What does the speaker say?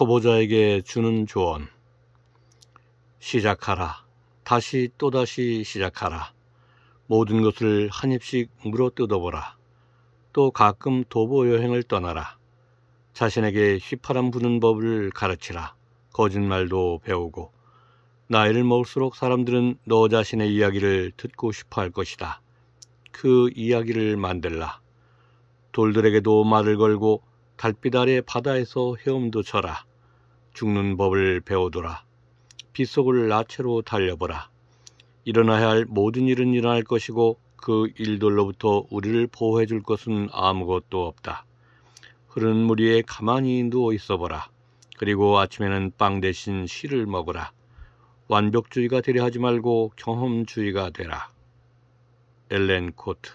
초보자에게 주는 조언. 시작하라. 다시 또다시 시작하라. 모든 것을 한 입씩 물어 뜯어보라. 또 가끔 도보 여행을 떠나라. 자신에게 휘파람 부는 법을 가르치라. 거짓말도 배우고. 나이를 먹을수록 사람들은 너 자신의 이야기를 듣고 싶어 할 것이다. 그 이야기를 만들라. 돌들에게도 말을 걸고 달빛 아래 바다에서 헤엄도 쳐라. 죽는 법을 배우더라. 빗속을 나체로 달려보라. 일어나야 할 모든 일은 일어날 것이고 그 일들로부터 우리를 보호해 줄 것은 아무것도 없다. 흐르는 물 위에 가만히 누워 있어 보라. 그리고 아침에는 빵 대신 실을 먹어라 완벽주의가 되려 하지 말고 경험주의가 되라. 엘렌 코트